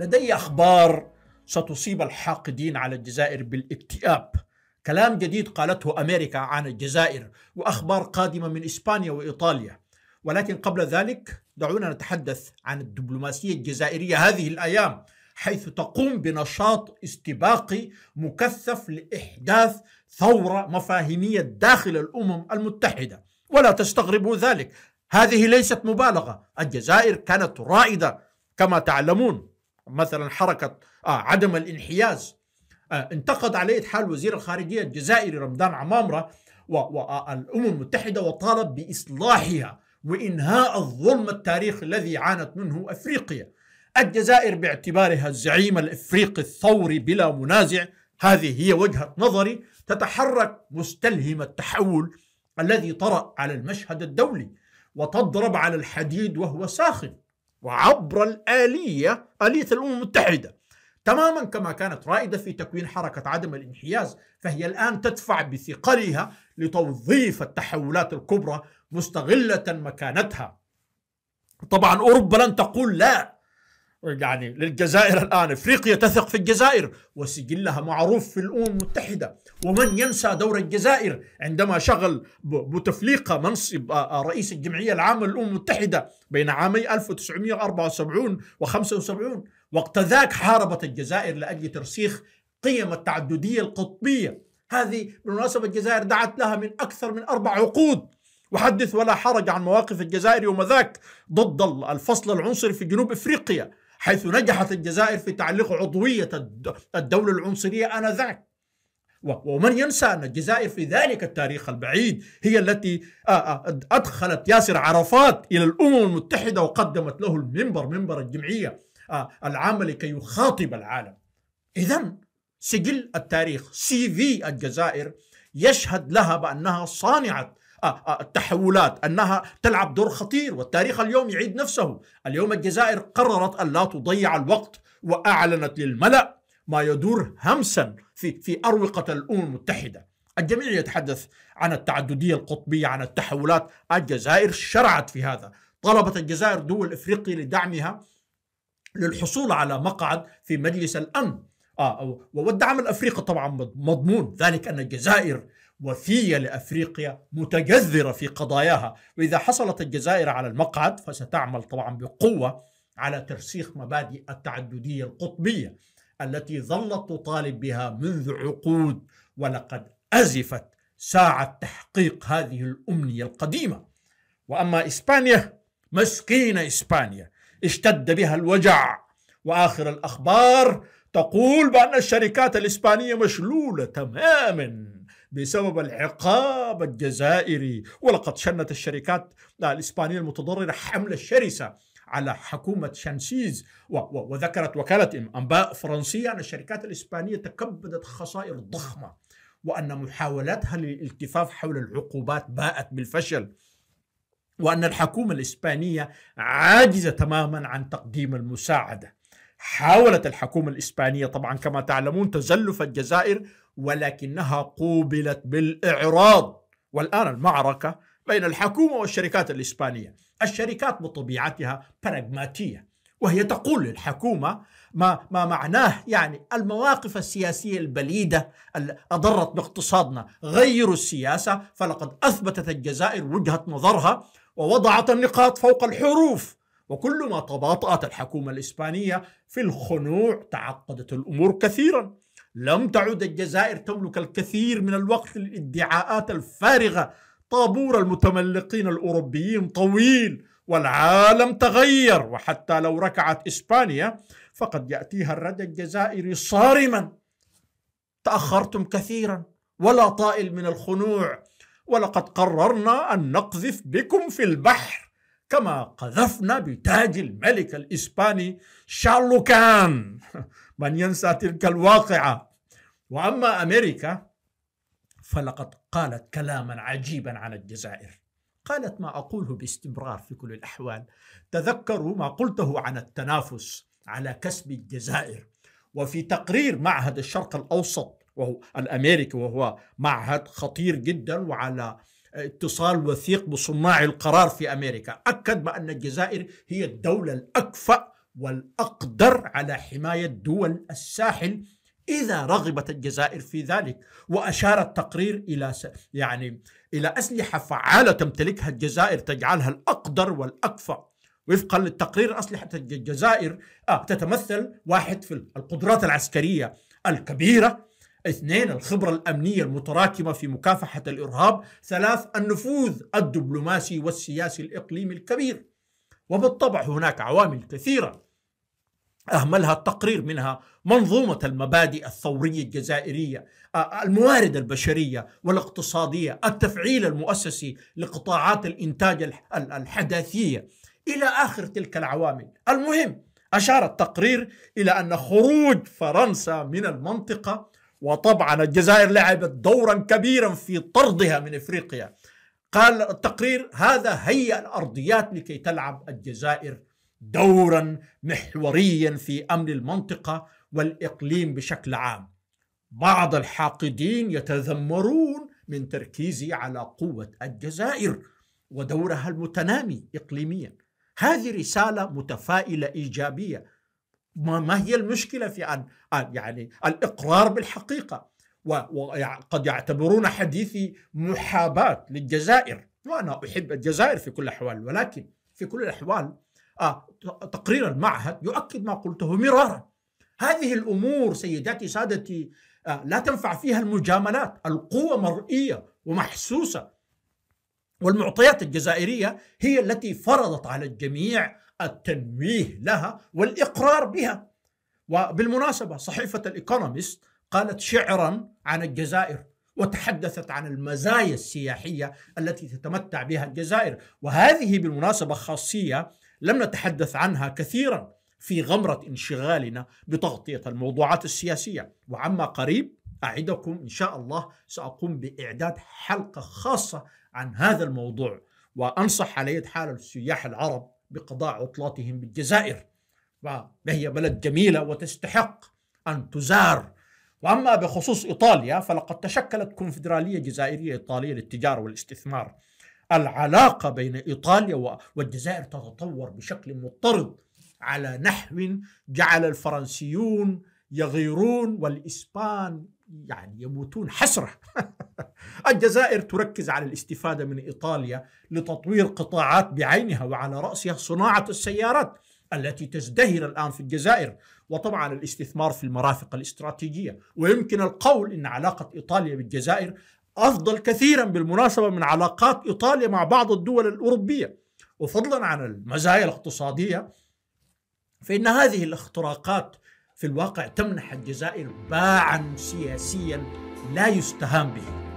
لدي أخبار ستصيب الحاقدين على الجزائر بالاكتئاب كلام جديد قالته أمريكا عن الجزائر وأخبار قادمة من إسبانيا وإيطاليا ولكن قبل ذلك دعونا نتحدث عن الدبلوماسية الجزائرية هذه الأيام حيث تقوم بنشاط استباقي مكثف لإحداث ثورة مفاهيمية داخل الأمم المتحدة ولا تستغربوا ذلك هذه ليست مبالغة الجزائر كانت رائدة كما تعلمون مثلا حركة آه عدم الانحياز آه انتقد عليه حال وزير الخارجية الجزائري رمضان عمامرة والأمم آه، المتحدة وطالب بإصلاحها وإنهاء الظلم التاريخي الذي عانت منه أفريقيا الجزائر باعتبارها الزعيم الإفريقي الثوري بلا منازع هذه هي وجهة نظري تتحرك مستلهمة التحول الذي طرأ على المشهد الدولي وتضرب على الحديد وهو ساخن وعبر الآلية آلية الأمم المتحدة تماما كما كانت رائدة في تكوين حركة عدم الانحياز فهي الآن تدفع بثقلها لتوظيف التحولات الكبرى مستغلة مكانتها طبعا أوروبا لن تقول لا يعني للجزائر الآن إفريقيا تثق في الجزائر وسجلها معروف في الأمم المتحدة ومن ينسى دور الجزائر عندما شغل بوتفليقة منصب رئيس الجمعية العامة للأمم المتحدة بين عامي 1974 و75 وقت ذاك حاربت الجزائر لأجل ترسيخ قيم التعددية القطبية هذه بالمناسبة الجزائر دعت لها من أكثر من أربع عقود وحدث ولا حرج عن مواقف الجزائر يوم ذاك ضد الفصل العنصري في جنوب افريقيا حيث نجحت الجزائر في تعليق عضوية الدولة العنصرية آنذاك ومن ينسى أن الجزائر في ذلك التاريخ البعيد هي التي أدخلت ياسر عرفات إلى الأمم المتحدة وقدمت له المنبر منبر الجمعية العامة لكي يخاطب العالم إذا سجل التاريخ سي في الجزائر يشهد لها بأنها صانعة آه، آه، التحولات أنها تلعب دور خطير والتاريخ اليوم يعيد نفسه اليوم الجزائر قررت أن لا تضيع الوقت وأعلنت للملأ ما يدور همسا في, في أروقة الأمم المتحدة الجميع يتحدث عن التعددية القطبية عن التحولات الجزائر شرعت في هذا طلبت الجزائر دول إفريقيا لدعمها للحصول على مقعد في مجلس الأمن آه والدعم الأفريقي طبعا مضمون ذلك أن الجزائر وفيه لافريقيا متجذره في قضاياها، واذا حصلت الجزائر على المقعد فستعمل طبعا بقوه على ترسيخ مبادئ التعدديه القطبيه التي ظلت تطالب بها منذ عقود ولقد ازفت ساعه تحقيق هذه الامنيه القديمه. واما اسبانيا مسكينه اسبانيا اشتد بها الوجع واخر الاخبار تقول بان الشركات الاسبانيه مشلوله تماما بسبب العقاب الجزائري ولقد شنت الشركات الإسبانية المتضررة حملة شرسة على حكومة شانسيز وذكرت وكالة أنباء فرنسية أن الشركات الإسبانية تكبدت خسائر ضخمة وأن محاولاتها للالتفاف حول العقوبات باءت بالفشل وأن الحكومة الإسبانية عاجزة تماما عن تقديم المساعدة حاولت الحكومة الإسبانية طبعا كما تعلمون تزلف الجزائر ولكنها قوبلت بالإعراض والآن المعركة بين الحكومة والشركات الإسبانية الشركات بطبيعتها براغماتية وهي تقول للحكومة ما, ما معناه يعني المواقف السياسية البليدة أضرت باقتصادنا غيروا السياسة فلقد أثبتت الجزائر وجهة نظرها ووضعت النقاط فوق الحروف وكلما تباطأت الحكومة الإسبانية في الخنوع تعقدت الأمور كثيرا لم تعد الجزائر تملك الكثير من الوقت للادعاءات الفارغة طابور المتملقين الأوروبيين طويل والعالم تغير وحتى لو ركعت إسبانيا فقد يأتيها الرد الجزائري صارما تأخرتم كثيرا ولا طائل من الخنوع ولقد قررنا أن نقذف بكم في البحر كما قذفنا بتاج الملك الإسباني شارلوكان من ينسى تلك الواقعة وأما أمريكا فلقد قالت كلاما عجيبا عن الجزائر قالت ما أقوله باستمرار في كل الأحوال تذكروا ما قلته عن التنافس على كسب الجزائر وفي تقرير معهد الشرق الأوسط وهو الأمريكي وهو معهد خطير جدا وعلى اتصال وثيق بصناع القرار في أمريكا أكد بأن الجزائر هي الدولة الأكفأ والأقدر على حماية دول الساحل إذا رغبت الجزائر في ذلك وأشار التقرير إلى س... يعني إلى أسلحة فعالة تمتلكها الجزائر تجعلها الأقدر والأكفأ وفقا للتقرير أسلحة الجزائر آه تتمثل واحد في القدرات العسكرية الكبيرة اثنين الخبرة الأمنية المتراكمة في مكافحة الإرهاب ثلاث النفوذ الدبلوماسي والسياسي الإقليمي الكبير وبالطبع هناك عوامل كثيرة أهملها التقرير منها منظومة المبادئ الثورية الجزائرية آه، الموارد البشرية والاقتصادية التفعيل المؤسسي لقطاعات الإنتاج الحداثية إلى آخر تلك العوامل المهم أشار التقرير إلى أن خروج فرنسا من المنطقة وطبعا الجزائر لعبت دورا كبيرا في طردها من افريقيا قال التقرير هذا هيئ الارضيات لكي تلعب الجزائر دورا محوريا في امن المنطقه والاقليم بشكل عام بعض الحاقدين يتذمرون من تركيزي على قوه الجزائر ودورها المتنامي اقليميا هذه رساله متفائله ايجابيه ما هي المشكلة في أن يعني الإقرار بالحقيقة وقد يعتبرون حديثي محاباة للجزائر وأنا أحب الجزائر في كل الأحوال ولكن في كل الأحوال آه، تقرير المعهد يؤكد ما قلته مرارا هذه الأمور سيداتي سادتي آه، لا تنفع فيها المجاملات القوة مرئية ومحسوسة والمعطيات الجزائرية هي التي فرضت على الجميع التنويه لها والإقرار بها وبالمناسبة صحيفة الإيكونوميست قالت شعرا عن الجزائر وتحدثت عن المزايا السياحية التي تتمتع بها الجزائر وهذه بالمناسبة خاصية لم نتحدث عنها كثيرا في غمرة انشغالنا بتغطية الموضوعات السياسية وعما قريب أعدكم إن شاء الله سأقوم بإعداد حلقة خاصة عن هذا الموضوع وأنصح على يد حال السياح العرب بقضاء عطلاتهم بالجزائر وهي بلد جميلة وتستحق أن تزار وأما بخصوص إيطاليا فلقد تشكلت كونفدرالية جزائرية إيطالية للتجارة والاستثمار العلاقة بين إيطاليا والجزائر تتطور بشكل مضطرد على نحو جعل الفرنسيون يغيرون والإسبان يعني يموتون حسرة الجزائر تركز على الاستفادة من إيطاليا لتطوير قطاعات بعينها وعلى رأسها صناعة السيارات التي تزدهر الآن في الجزائر وطبعا الاستثمار في المرافق الاستراتيجية ويمكن القول أن علاقة إيطاليا بالجزائر أفضل كثيرا بالمناسبة من علاقات إيطاليا مع بعض الدول الأوروبية وفضلا عن المزايا الاقتصادية فإن هذه الاختراقات في الواقع تمنح الجزائر باعا سياسيا لا يستهان به